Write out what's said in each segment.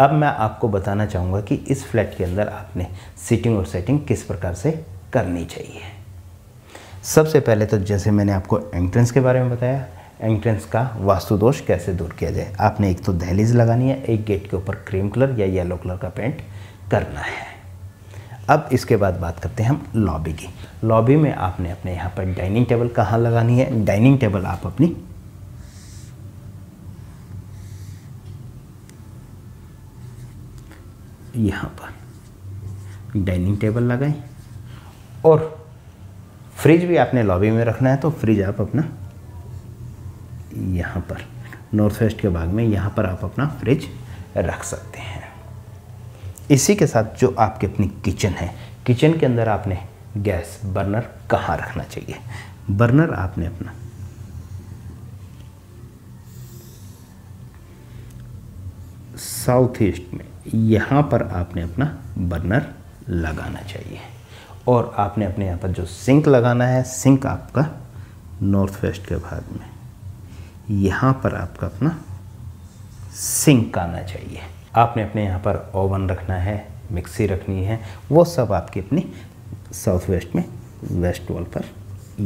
अब मैं आपको बताना चाहूँगा कि इस फ्लैट के अंदर आपने सीटिंग और सेटिंग किस प्रकार से करनी चाहिए सबसे पहले तो जैसे मैंने आपको एंट्रेंस के बारे में बताया एंट्रेंस का वास्तु दोष कैसे दूर किया जाए आपने एक तो दहलीज लगानी है एक गेट के ऊपर क्रीम कलर या येलो कलर का पेंट करना है अब इसके बाद बात करते हैं हम लॉबी की लॉबी में आपने अपने यहाँ पर डाइनिंग टेबल कहाँ लगानी है डाइनिंग टेबल आप अपनी यहाँ पर डाइनिंग टेबल लगाएं और फ्रिज भी आपने लॉबी में रखना है तो फ्रिज आप अपना यहाँ पर नॉर्थ वेस्ट के भाग में यहाँ पर आप अपना फ्रिज रख सकते हैं इसी के साथ जो आपकी अपनी किचन है किचन के अंदर आपने गैस बर्नर कहाँ रखना चाहिए बर्नर आपने अपना साउथ ईस्ट में यहाँ पर आपने अपना बर्नर लगाना चाहिए और आपने अपने यहाँ पर जो सिंक लगाना है सिंक आपका नॉर्थ वेस्ट के भाग में यहाँ पर आपका अपना सिंक आना चाहिए आपने अपने यहाँ पर ओवन रखना है मिक्सी रखनी है वो सब आपकी अपनी साउथ वेस्ट में वेस्ट वॉल पर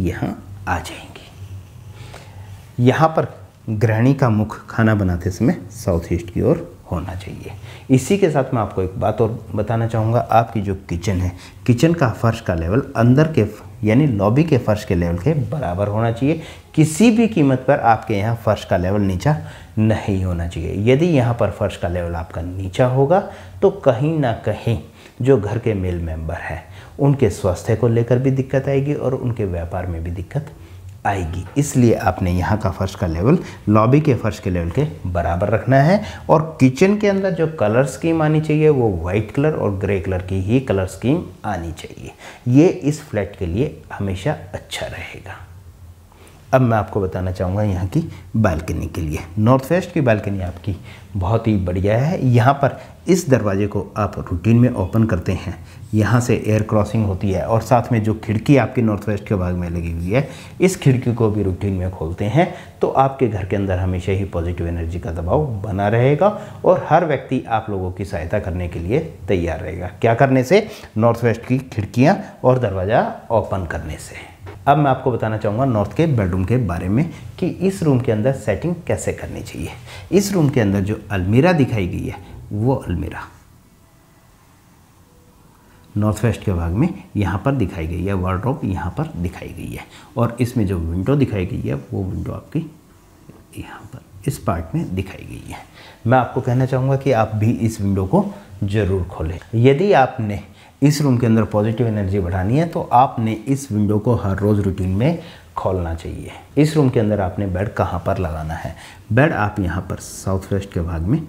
यहाँ आ जाएंगी यहाँ पर ग्रहणी का मुख खाना बनाते समय साउथ ईस्ट की ओर होना चाहिए इसी के साथ मैं आपको एक बात और बताना चाहूँगा आपकी जो किचन है किचन का फर्श का लेवल अंदर के यानी लॉबी के फर्श के लेवल के बराबर होना चाहिए किसी भी कीमत पर आपके यहाँ फर्श का लेवल नीचा नहीं होना चाहिए यदि यहाँ पर फर्श का लेवल आपका नीचा होगा तो कहीं ना कहीं जो घर के मेल मेंबर हैं उनके स्वास्थ्य को लेकर भी दिक्कत आएगी और उनके व्यापार में भी दिक्कत आएगी इसलिए आपने यहाँ का फर्श का लेवल लॉबी के फर्श के लेवल के बराबर रखना है और किचन के अंदर जो कलर स्कीम आनी चाहिए वो व्हाइट कलर और ग्रे कलर की ही कलर स्कीम आनी चाहिए ये इस फ्लैट के लिए हमेशा अच्छा रहेगा अब मैं आपको बताना चाहूँगा यहाँ की बालकनी के लिए नॉर्थ वेस्ट की बालकनी आपकी बहुत ही बढ़िया है यहाँ पर इस दरवाजे को आप रूटीन में ओपन करते हैं यहाँ से एयर क्रॉसिंग होती है और साथ में जो खिड़की आपकी नॉर्थ वेस्ट के भाग में लगी हुई है इस खिड़की को भी रूटीन में खोलते हैं तो आपके घर के अंदर हमेशा ही पॉजिटिव एनर्जी का दबाव बना रहेगा और हर व्यक्ति आप लोगों की सहायता करने के लिए तैयार रहेगा क्या करने से नॉर्थ वेस्ट की खिड़कियाँ और दरवाज़ा ओपन करने से अब मैं आपको बताना चाहूँगा नॉर्थ के बेडरूम के बारे में कि इस रूम के अंदर सेटिंग कैसे करनी चाहिए इस रूम के अंदर जो अलमीरा दिखाई गई है वो अलमेरा नॉर्थ वेस्ट के भाग में यहाँ पर दिखाई गई है रॉप यहाँ पर दिखाई गई है और इसमें जो विंडो दिखाई गई है वो विंडो आपकी यहाँ पर इस पार्ट में दिखाई गई है मैं आपको कहना चाहूँगा कि आप भी इस विंडो को ज़रूर खोलें यदि आपने इस रूम के अंदर पॉजिटिव एनर्जी बढ़ानी है तो आपने इस विंडो को हर रोज़ रूटीन में खोलना चाहिए इस रूम के अंदर आपने बेड कहाँ पर लगाना है बेड आप यहाँ पर साउथ वेस्ट के भाग में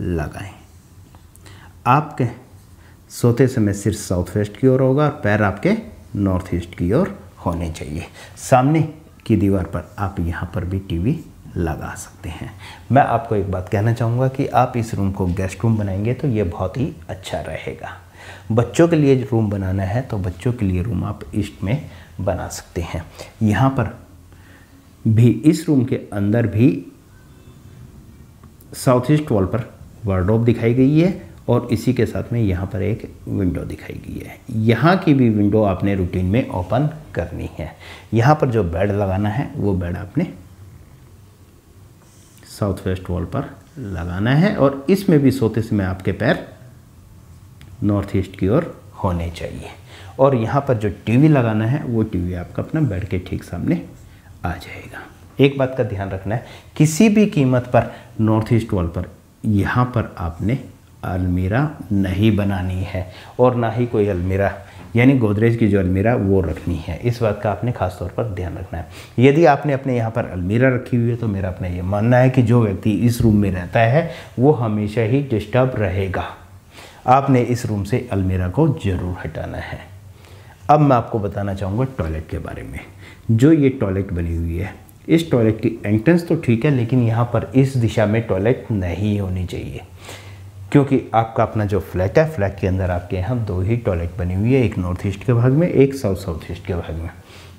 लगाएं आपके सोते समय सिर साउथ वेस्ट की ओर होगा और पैर आपके नॉर्थ ईस्ट की ओर होने चाहिए सामने की दीवार पर आप यहाँ पर भी टीवी लगा सकते हैं मैं आपको एक बात कहना चाहूँगा कि आप इस रूम को गेस्ट रूम बनाएंगे तो ये बहुत ही अच्छा रहेगा बच्चों के लिए रूम बनाना है तो बच्चों के लिए रूम आप ईस्ट में बना सकते हैं यहाँ पर भी इस रूम के अंदर भी साउथ ईस्ट वॉल पर वार्ड्रोप दिखाई गई है और इसी के साथ में यहाँ पर एक विंडो दिखाई गई है यहाँ की भी विंडो आपने रूटीन में ओपन करनी है यहाँ पर जो बेड लगाना है वो बेड आपने साउथ वेस्ट वॉल पर लगाना है और इसमें भी सोते समय आपके पैर नॉर्थ ईस्ट की ओर होने चाहिए और यहाँ पर जो टीवी लगाना है वो टीवी आपका अपना बेड के ठीक सामने आ जाएगा एक बात का ध्यान रखना है किसी भी कीमत पर नॉर्थ ईस्ट वॉल पर यहाँ पर आपने अलमीरा नहीं बनानी है और ना ही कोई अलमीरा यानी गोदरेज की जो अलमीरा वो रखनी है इस बात का आपने खास तौर पर ध्यान रखना है यदि आपने अपने यहाँ पर अलमीरा रखी हुई है तो मेरा अपना ये मानना है कि जो व्यक्ति इस रूम में रहता है वो हमेशा ही डिस्टर्ब रहेगा आपने इस रूम से अलमीरा को ज़रूर हटाना है अब मैं आपको बताना चाहूँगा टॉयलेट के बारे में जो ये टॉयलेट बनी हुई है इस टॉयलेट की एंट्रेंस तो ठीक है लेकिन यहाँ पर इस दिशा में टॉयलेट नहीं होनी चाहिए क्योंकि आपका अपना जो फ्लैट है फ्लैट के अंदर आपके यहाँ दो ही टॉयलेट बनी हुई है एक नॉर्थ ईस्ट के भाग में एक साउथ साउथ ईस्ट के भाग में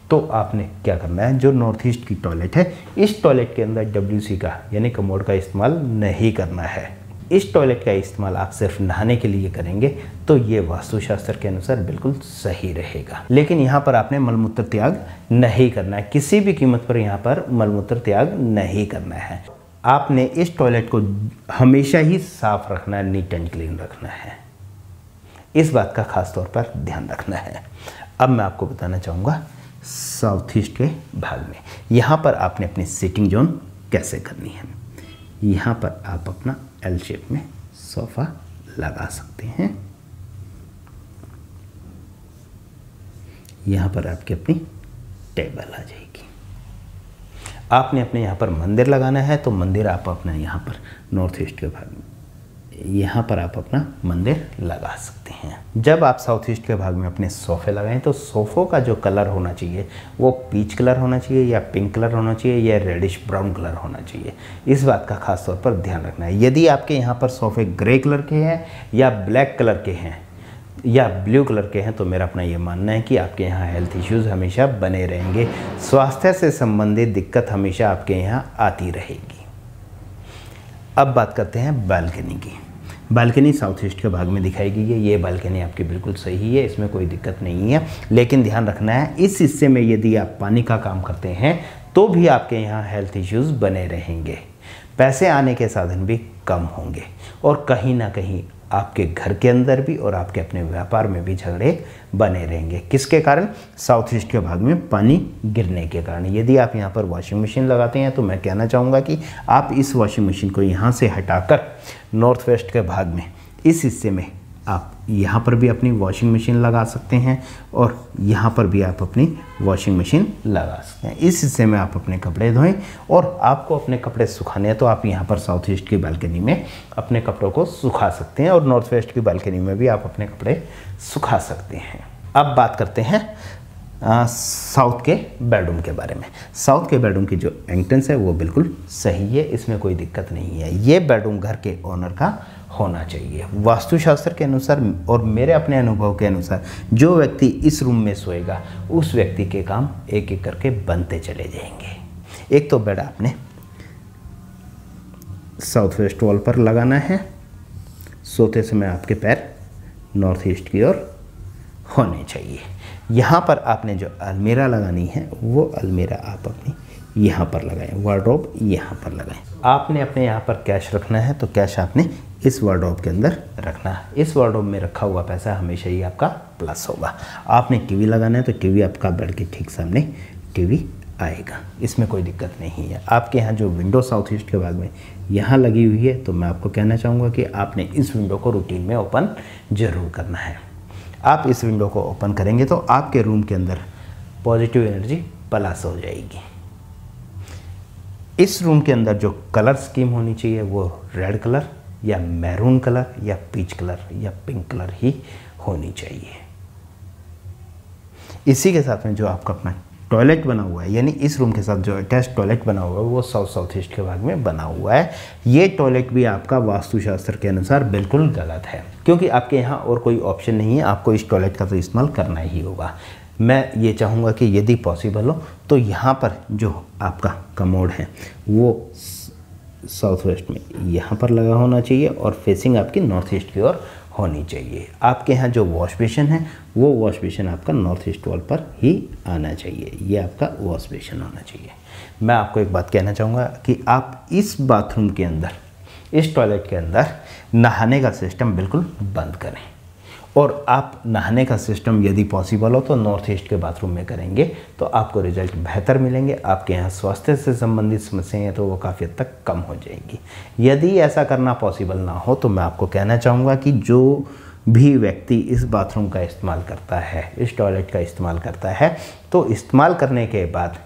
तो आपने क्या करना है जो नॉर्थ ईस्ट की टॉयलेट है इस टॉयलेट के अंदर डब्ल्यू का यानी कमोड का इस्तेमाल नहीं करना है इस टॉयलेट का इस्तेमाल आप सिर्फ नहाने के लिए करेंगे तो ये वास्तुशास्त्र के अनुसार बिल्कुल सही रहेगा लेकिन यहाँ पर आपने मलमूत्र त्याग नहीं करना है किसी भी कीमत पर यहाँ पर मलमूत्र त्याग नहीं करना है आपने इस टॉयलेट को हमेशा ही साफ रखना है नीट एंड क्लीन रखना है इस बात का खास तौर पर ध्यान रखना है अब मैं आपको बताना चाहूँगा साउथ ईस्ट के भाग में यहाँ पर आपने अपनी सीटिंग जोन कैसे करनी है यहाँ पर आप अपना एल शेप में सोफ़ा लगा सकते हैं यहाँ पर आपकी अपनी टेबल आ जाएगी आपने अपने यहाँ पर मंदिर लगाना है तो मंदिर आप अपने यहाँ पर नॉर्थ ईस्ट के भाग में यहाँ पर आप अपना मंदिर लगा सकते हैं जब आप साउथ ईस्ट के भाग में अपने सोफ़े लगाएं तो सोफ़ों का जो कलर होना चाहिए वो पीच कलर होना चाहिए या पिंक कलर होना चाहिए या रेडिश ब्राउन कलर होना चाहिए इस बात का खास तौर पर ध्यान रखना है यदि आपके यहाँ पर सोफ़े ग्रे कलर के हैं या ब्लैक कलर के हैं या ब्लू कलर के हैं तो मेरा अपना ये मानना है कि आपके यहाँ हेल्थ इश्यूज़ हमेशा बने रहेंगे स्वास्थ्य से संबंधित दिक्कत हमेशा आपके यहाँ आती रहेगी अब बात करते हैं बालकनी की बालकनी साउथ ईस्ट के भाग में दिखाई गई है ये बालकनी आपकी बिल्कुल सही है इसमें कोई दिक्कत नहीं है लेकिन ध्यान रखना है इस हिस्से में यदि आप पानी का काम करते हैं तो भी आपके यहाँ हेल्थ इश्यूज़ बने रहेंगे पैसे आने के साधन भी कम होंगे और कहीं ना कहीं आपके घर के अंदर भी और आपके अपने व्यापार में भी झगड़े बने रहेंगे किसके कारण साउथ ईस्ट के भाग में पानी गिरने के कारण यदि आप यहाँ पर वॉशिंग मशीन लगाते हैं तो मैं कहना चाहूँगा कि आप इस वॉशिंग मशीन को यहाँ से हटाकर नॉर्थ वेस्ट के भाग में इस हिस्से में आप यहाँ पर भी अपनी वॉशिंग मशीन लगा सकते हैं और यहाँ पर भी आप अपनी वॉशिंग मशीन लगा सकते हैं इस हिस्से में आप अपने कपड़े धोएं और आपको अपने कपड़े सुखाने हैं तो आप यहाँ पर साउथ ईस्ट की बालकनी में अपने कपड़ों को सुखा सकते हैं और नॉर्थ वेस्ट की बालकनी में भी आप अपने कपड़े सुखा सकते हैं अब बात करते हैं साउथ के बेडरूम के बारे में साउथ के बेडरूम की जो एंट्रेंस है वो बिल्कुल सही है इसमें कोई दिक्कत नहीं है ये बेडरूम घर के ओनर का होना चाहिए वास्तुशास्त्र के अनुसार और मेरे अपने अनुभव के अनुसार जो व्यक्ति इस रूम में सोएगा उस व्यक्ति के काम एक एक करके बनते चले जाएंगे एक तो बेड आपने साउथ वेस्ट वॉल पर लगाना है सोते समय आपके पैर नॉर्थ ईस्ट की ओर होने चाहिए यहाँ पर आपने जो अलमेरा लगानी है वो अलमेरा आप अपनी यहाँ पर लगाएं वार्ड्रोब यहाँ पर लगाएं आपने अपने यहाँ पर कैश रखना है तो कैश आपने इस वार्ड्रोब के अंदर रखना है इस वार्ड्रोब में रखा हुआ पैसा हमेशा ही आपका प्लस होगा आपने टीवी लगाना है तो टीवी आपका बेड के ठीक सामने टीवी आएगा इसमें कोई दिक्कत नहीं है आपके यहाँ जो विंडो साउथ ईस्ट के भाग में यहाँ लगी हुई है तो मैं आपको कहना चाहूँगा कि आपने इस विंडो को रूटीन में ओपन ज़रूर करना है आप इस विंडो को ओपन करेंगे तो आपके रूम के अंदर पॉजिटिव एनर्जी प्लस हो जाएगी इस रूम के अंदर जो कलर स्कीम होनी चाहिए वो रेड कलर या मैरून कलर या पीच कलर या पिंक कलर ही होनी चाहिए इसी के साथ में जो आपका अपना टॉयलेट बना हुआ है यानी इस रूम के साथ जो अटैच टॉयलेट बना हुआ है वो साउथ साउथ ईस्ट के भाग में बना हुआ है ये टॉयलेट भी आपका वास्तुशास्त्र के अनुसार बिल्कुल गलत है क्योंकि आपके यहाँ और कोई ऑप्शन नहीं है आपको इस टॉयलेट का तो इस्तेमाल करना ही होगा मैं ये चाहूँगा कि यदि पॉसिबल हो तो यहाँ पर जो आपका कमोड है वो साउथ वेस्ट में यहाँ पर लगा होना चाहिए और फेसिंग आपकी नॉर्थ ईस्ट की ओर होनी चाहिए आपके यहाँ जो वॉश बेसन है वो वॉश बेसन आपका नॉर्थ ईस्ट वॉल पर ही आना चाहिए ये आपका वॉश बेसन होना चाहिए मैं आपको एक बात कहना चाहूँगा कि आप इस बाथरूम के अंदर इस टॉयलेट के अंदर नहाने का सिस्टम बिल्कुल बंद करें और आप नहाने का सिस्टम यदि पॉसिबल हो तो नॉर्थ ईस्ट के बाथरूम में करेंगे तो आपको रिजल्ट बेहतर मिलेंगे आपके यहाँ स्वास्थ्य से संबंधित समस्याएं तो वो काफ़ी हद तक कम हो जाएंगी यदि ऐसा करना पॉसिबल ना हो तो मैं आपको कहना चाहूँगा कि जो भी व्यक्ति इस बाथरूम का इस्तेमाल करता है इस टॉयलेट का इस्तेमाल करता है तो इस्तेमाल करने के बाद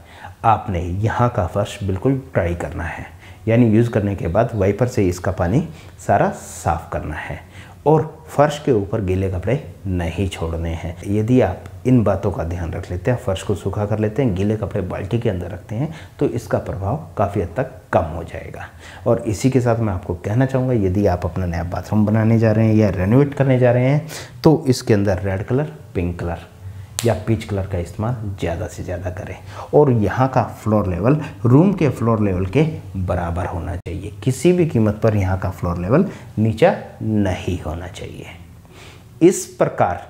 आपने यहाँ का फ़र्श बिल्कुल ट्राई करना है यानी यूज़ करने के बाद वाइपर से इसका पानी सारा साफ़ करना है और फर्श के ऊपर गीले कपड़े नहीं छोड़ने हैं यदि आप इन बातों का ध्यान रख लेते हैं फर्श को सूखा कर लेते हैं गीले कपड़े बाल्टी के अंदर रखते हैं तो इसका प्रभाव काफ़ी हद तक कम हो जाएगा और इसी के साथ मैं आपको कहना चाहूँगा यदि आप अपना नया बाथरूम बनाने जा रहे हैं या रेनोवेट करने जा रहे हैं तो इसके अंदर रेड कलर पिंक कलर या पीच कलर का इस्तेमाल ज़्यादा से ज़्यादा करें और यहाँ का फ्लोर लेवल रूम के फ्लोर लेवल के बराबर होना चाहिए किसी भी कीमत पर यहाँ का फ्लोर लेवल नीचा नहीं होना चाहिए इस प्रकार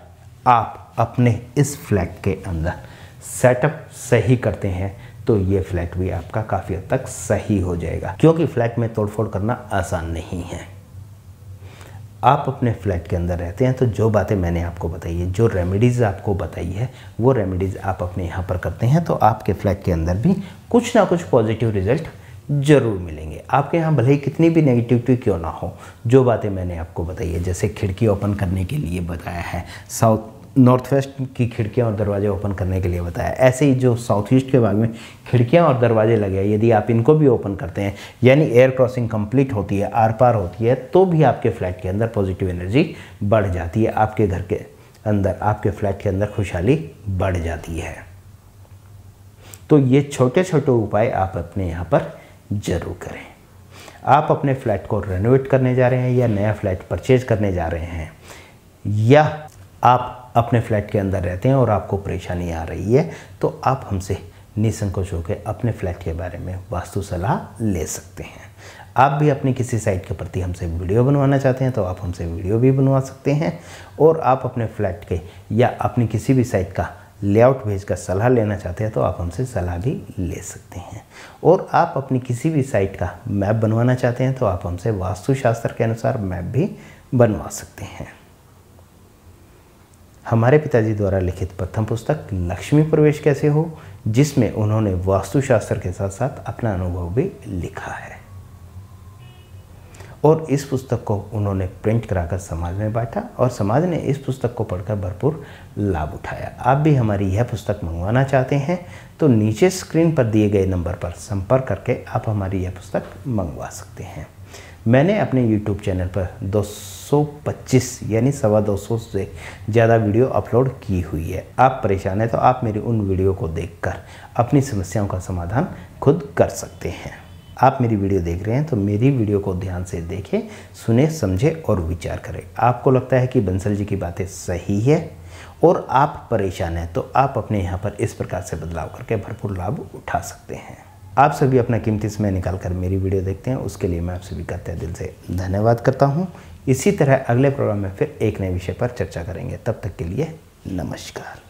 आप अपने इस फ्लैट के अंदर सेटअप सही करते हैं तो ये फ्लैट भी आपका काफ़ी हद तक सही हो जाएगा क्योंकि फ्लैट में तोड़फोड़ करना आसान नहीं है आप अपने फ्लैट के अंदर रहते हैं तो जो बातें मैंने आपको बताई है जो रेमेडीज़ आपको बताई है वो रेमेडीज़ आप अपने यहाँ पर करते हैं तो आपके फ्लैट के अंदर भी कुछ ना कुछ पॉजिटिव रिजल्ट ज़रूर मिलेंगे आपके यहाँ भले ही कितनी भी नेगेटिविटी क्यों ना हो जो बातें मैंने आपको बताई है जैसे खिड़की ओपन करने के लिए बताया है साउथ नॉर्थ वेस्ट की खिड़कियाँ और दरवाजे ओपन करने के लिए बताया ऐसे ही जो साउथ ईस्ट के भाग में खिड़कियाँ और दरवाजे लगे हैं यदि आप इनको भी ओपन करते हैं यानी एयर क्रॉसिंग कंप्लीट होती है आर पार होती है तो भी आपके फ्लैट के अंदर पॉजिटिव एनर्जी बढ़ जाती है आपके घर के अंदर आपके फ्लैट के अंदर खुशहाली बढ़ जाती है तो ये छोटे छोटे उपाय आप अपने यहाँ पर जरूर करें आप अपने फ्लैट को रेनोवेट करने जा रहे हैं या नया फ्लैट परचेज करने जा रहे हैं या आप अपने फ्लैट के अंदर रहते हैं और आपको परेशानी आ रही है तो आप हमसे निसंकोच होकर अपने फ्लैट के बारे में वास्तु सलाह ले सकते हैं आप भी अपनी किसी साइट के प्रति हमसे वीडियो बनवाना चाहते हैं तो आप हमसे वीडियो भी बनवा सकते हैं और आप अपने फ्लैट के या अपनी किसी भी साइट का लेआउट भेज कर सलाह लेना चाहते हैं तो आप हमसे सलाह भी ले सकते हैं और आप अपनी किसी भी साइट का मैप बनवाना चाहते हैं तो आप हमसे वास्तुशास्त्र के अनुसार मैप भी बनवा सकते हैं हमारे पिताजी द्वारा लिखित प्रथम पुस्तक लक्ष्मी प्रवेश कैसे हो जिसमें उन्होंने वास्तुशास्त्र के साथ साथ अपना अनुभव भी लिखा है और इस पुस्तक को उन्होंने प्रिंट कराकर समाज में बांटा और समाज ने इस पुस्तक को पढ़कर भरपूर लाभ उठाया आप भी हमारी यह पुस्तक मंगवाना चाहते हैं तो नीचे स्क्रीन पर दिए गए नंबर पर संपर्क करके आप हमारी यह पुस्तक मंगवा सकते हैं मैंने अपने YouTube चैनल पर 225 यानी सवा दो से ज़्यादा वीडियो अपलोड की हुई है आप परेशान हैं तो आप मेरी उन वीडियो को देखकर अपनी समस्याओं का समाधान खुद कर सकते हैं आप मेरी वीडियो देख रहे हैं तो मेरी वीडियो को ध्यान से देखें सुने समझें और विचार करें आपको लगता है कि बंसल जी की बातें सही है और आप परेशान हैं तो आप अपने यहाँ पर इस प्रकार से बदलाव करके भरपूर लाभ उठा सकते हैं आप सभी अपना कीमती समय निकाल कर मेरी वीडियो देखते हैं उसके लिए मैं आप सभी का तय दिल से धन्यवाद करता हूँ इसी तरह अगले प्रोग्राम में फिर एक नए विषय पर चर्चा करेंगे तब तक के लिए नमस्कार